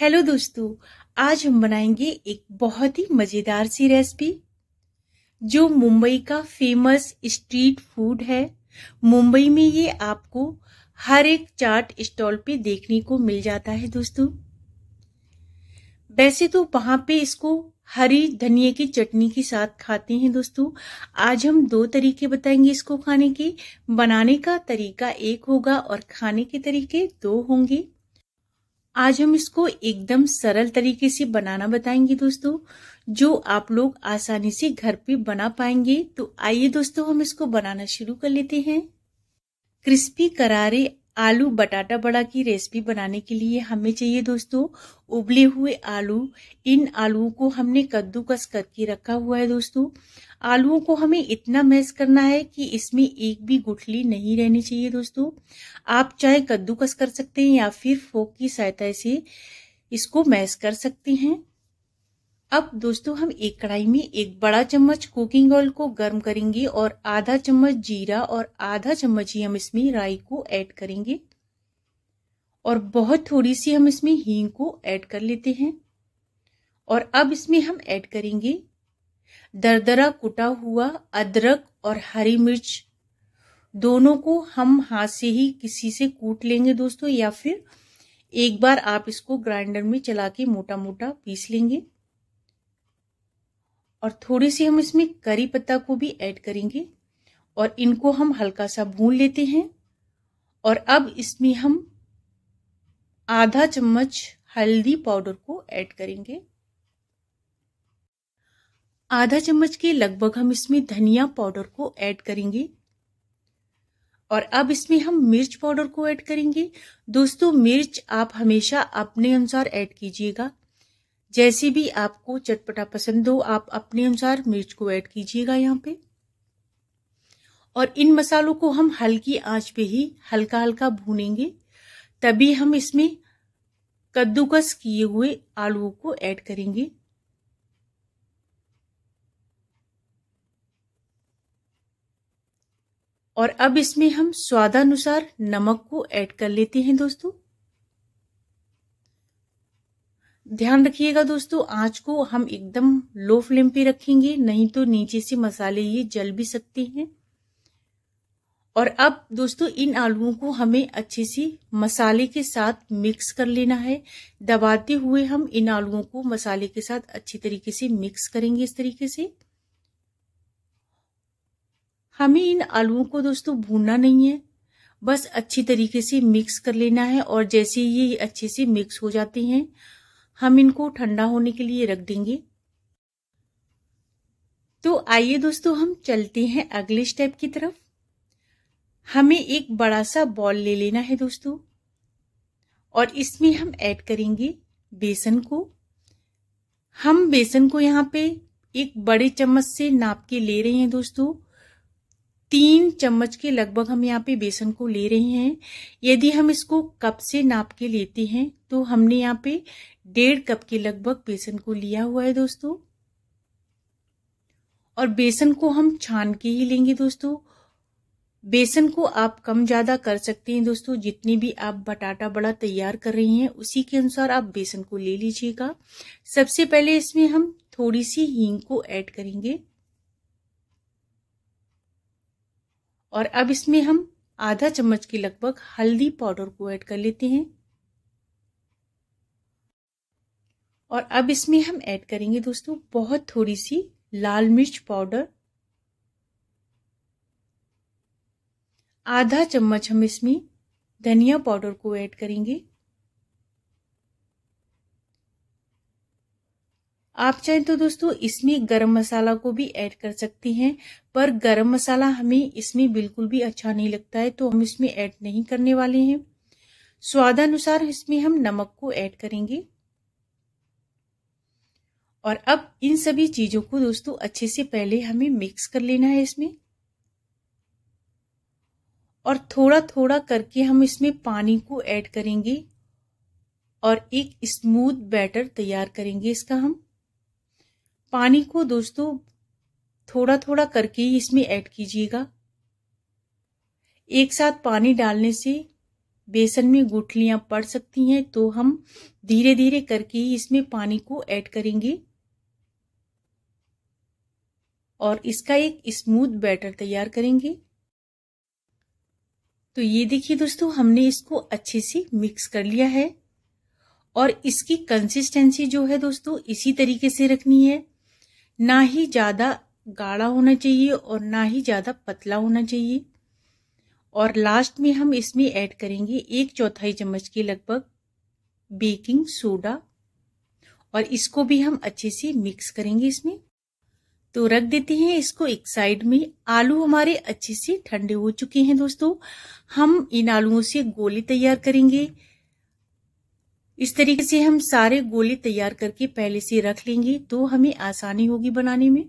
hello दोस्तों आज हम बनाएंगे एक बहुत ही मज़ेदार सी रेसिपी जो मुंबई का फेमस स्ट्रीट फूड है मुंबई में ये आपको हर एक चाट स्टॉल पे देखने को मिल जाता है दोस्तों वैसे तो वहां पे इसको हरी धनिए की चटनी के साथ खाते हैं दोस्तों आज हम दो तरीके बताएंगे इसको खाने के बनाने का तरीका एक होगा और खाने के तरीके दो होंगे आज हम इसको एकदम सरल तरीके से बनाना बताएंगे दोस्तों जो आप लोग आसानी से घर पे बना पाएंगे तो आइए दोस्तों हम इसको बनाना शुरू कर लेते हैं क्रिस्पी करारे आलू बटाटा बड़ा की रेसिपी बनाने के लिए हमें चाहिए दोस्तों उबले हुए आलू इन आलुओं को हमने कद्दूकस करके रखा हुआ है दोस्तों आलुओं को हमें इतना मैस करना है कि इसमें एक भी गुठली नहीं रहनी चाहिए दोस्तों आप चाहे कद्दूकस कर सकते हैं या फिर फोक की सहायता से इसको मैस कर सकते हैं अब दोस्तों हम एक कढ़ाई में एक बड़ा चम्मच कुकिंग ऑयल को गर्म करेंगे और आधा चम्मच जीरा और आधा चम्मच ही हम इसमें राई को ऐड करेंगे और बहुत थोड़ी सी हम इसमें हींग को ऐड कर लेते हैं और अब इसमें हम ऐड करेंगे दरदरा कुटा हुआ अदरक और हरी मिर्च दोनों को हम हाथ से ही किसी से कूट लेंगे दोस्तों या फिर एक बार आप इसको ग्राइंडर में चला के मोटा मोटा पीस लेंगे और थोड़ी सी हम इसमें करी पत्ता को भी ऐड करेंगे और इनको हम हल्का सा भून लेते हैं और अब इसमें हम आधा चम्मच हल्दी पाउडर को ऐड करेंगे आधा चम्मच के लगभग हम इसमें धनिया पाउडर को ऐड करेंगे और अब इसमें हम मिर्च पाउडर को ऐड करेंगे दोस्तों मिर्च आप हमेशा अपने अनुसार ऐड कीजिएगा जैसी भी आपको चटपटा पसंद हो आप अपने अनुसार मिर्च को ऐड कीजिएगा यहाँ पे और इन मसालों को हम हल्की आंच पे ही हल्का हल्का भूनेंगे तभी हम इसमें कद्दूकस किए हुए आलूओं को ऐड करेंगे और अब इसमें हम स्वादानुसार नमक को ऐड कर लेते हैं दोस्तों ध्यान रखिएगा दोस्तों आंच को हम एकदम लो फ्लेम पे रखेंगे नहीं तो नीचे से मसाले ये जल भी सकते हैं और अब दोस्तों इन आलुओं को हमें अच्छे से मसाले के साथ मिक्स कर लेना है दबाते हुए हम इन आलुओं को मसाले के साथ अच्छी तरीके से मिक्स करेंगे इस तरीके से हमें इन आलुओं को दोस्तों भूनना नहीं है बस अच्छी तरीके से मिक्स कर लेना है और जैसे ये अच्छे से मिक्स हो जाते हैं हम इनको ठंडा होने के लिए रख देंगे तो आइए दोस्तों हम चलते हैं अगले स्टेप की तरफ हमें एक बड़ा सा बॉल ले लेना है दोस्तों और इसमें हम ऐड करेंगे बेसन को हम बेसन को यहाँ पे एक बड़े चम्मच से नाप के ले रहे हैं दोस्तों तीन चम्मच के लगभग हम यहाँ पे बेसन को ले रहे हैं यदि हम इसको कप से नाप के लेते हैं तो हमने यहाँ पे डेढ़ कप के लगभग बेसन को लिया हुआ है दोस्तों और बेसन को हम छान के ही लेंगे दोस्तों बेसन को आप कम ज़्यादा कर सकते हैं दोस्तों जितनी भी आप बटाटा बड़ा तैयार कर रही हैं उसी के अनुसार आप बेसन को ले लीजिएगा सबसे पहले इसमें हम थोड़ी सी हींग को ऐड करेंगे और अब इसमें हम आधा चम्मच के लगभग हल्दी पाउडर को ऐड कर लेते हैं और अब इसमें हम ऐड करेंगे दोस्तों बहुत थोड़ी सी लाल मिर्च पाउडर आधा चम्मच हम इसमें धनिया पाउडर को ऐड करेंगे आप चाहें तो दोस्तों इसमें गरम मसाला को भी ऐड कर सकती हैं पर गरम मसाला हमें इसमें बिल्कुल भी अच्छा नहीं लगता है तो हम इसमें ऐड नहीं करने वाले हैं स्वादानुसार इसमें हम नमक को ऐड करेंगे और अब इन सभी चीज़ों को दोस्तों अच्छे से पहले हमें मिक्स कर लेना है इसमें और थोड़ा थोड़ा करके हम इसमें पानी को ऐड करेंगे और एक स्मूथ बैटर तैयार करेंगे इसका हम पानी को दोस्तों थोड़ा थोड़ा करके ही इसमें ऐड कीजिएगा एक साथ पानी डालने से बेसन में गुठलियां पड़ सकती हैं तो हम धीरे धीरे करके ही इसमें पानी को ऐड करेंगे और इसका एक स्मूथ बैटर तैयार करेंगे तो ये देखिए दोस्तों हमने इसको अच्छे से मिक्स कर लिया है और इसकी कंसिस्टेंसी जो है दोस्तों इसी तरीके से रखनी है ना ही ज़्यादा गाढ़ा होना चाहिए और ना ही ज़्यादा पतला होना चाहिए और लास्ट में हम इसमें ऐड करेंगे एक चौथाई चम्मच के लगभग बेकिंग सोडा और इसको भी हम अच्छे से मिक्स करेंगे इसमें तो रख देते हैं इसको एक साइड में आलू हमारे अच्छे से ठंडे हो चुके हैं दोस्तों हम इन आलुओं से गोली तैयार करेंगे इस तरीके से हम सारे गोले तैयार करके पहले से रख लेंगे तो हमें आसानी होगी बनाने में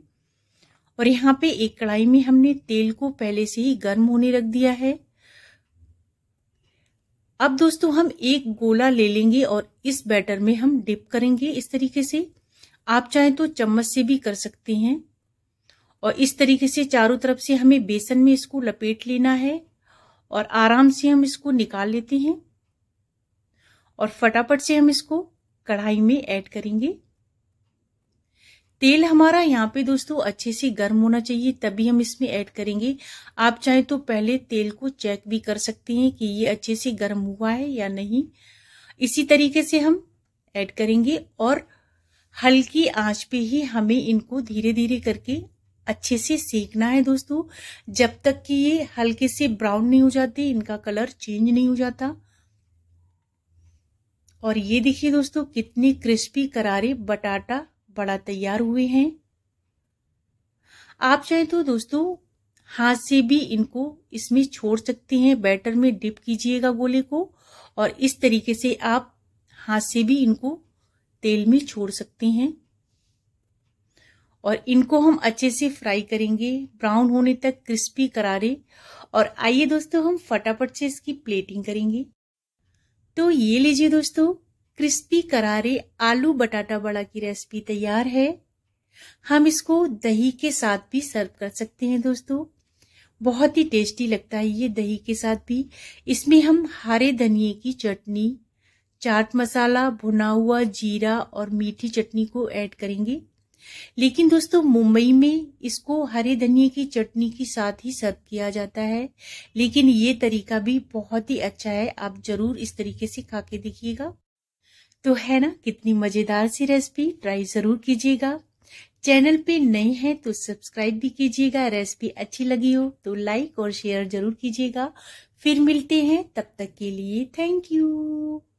और यहाँ पे एक कढ़ाई में हमने तेल को पहले से ही गर्म होने रख दिया है अब दोस्तों हम एक गोला ले लेंगे और इस बैटर में हम डिप करेंगे इस तरीके से आप चाहें तो चम्मच से भी कर सकते हैं और इस तरीके से चारों तरफ से हमें बेसन में इसको लपेट लेना है और आराम से हम इसको निकाल लेते हैं और फटाफट से हम इसको कढ़ाई में ऐड करेंगे तेल हमारा यहाँ पे दोस्तों अच्छे से गर्म होना चाहिए तभी हम इसमें ऐड करेंगे आप चाहे तो पहले तेल को चेक भी कर सकते हैं कि ये अच्छे से गर्म हुआ है या नहीं इसी तरीके से हम ऐड करेंगे और हल्की आंच पे ही हमें इनको धीरे धीरे करके अच्छे से सेकना है दोस्तों जब तक कि ये हल्के से ब्राउन नहीं हो जाते इनका कलर चेंज नहीं हो जाता और ये देखिए दोस्तों कितनी क्रिस्पी करारे बटाटा बड़ा तैयार हुए हैं आप चाहे तो दोस्तों हाथ से भी इनको इसमें छोड़ सकते हैं बैटर में डिप कीजिएगा गोले को और इस तरीके से आप हाथ से भी इनको तेल में छोड़ सकते हैं और इनको हम अच्छे से फ्राई करेंगे ब्राउन होने तक क्रिस्पी करारे और आइए दोस्तों हम फटाफट से इसकी प्लेटिंग करेंगे तो ये लीजिए दोस्तों क्रिस्पी करारे आलू बटाटा बड़ा की रेसिपी तैयार है हम इसको दही के साथ भी सर्व कर सकते हैं दोस्तों बहुत ही टेस्टी लगता है ये दही के साथ भी इसमें हम हरे धनिए की चटनी चाट मसाला भुना हुआ जीरा और मीठी चटनी को ऐड करेंगे लेकिन दोस्तों मुंबई में इसको हरे धनिए की चटनी के साथ ही सर्व किया जाता है लेकिन ये तरीका भी बहुत ही अच्छा है आप जरूर इस तरीके से खा के देखिएगा तो है ना कितनी मजेदार सी रेसिपी ट्राई जरूर कीजिएगा चैनल पे नए हैं तो सब्सक्राइब भी कीजिएगा रेसिपी अच्छी लगी हो तो लाइक और शेयर जरूर कीजिएगा फिर मिलते हैं तब तक के लिए थैंक यू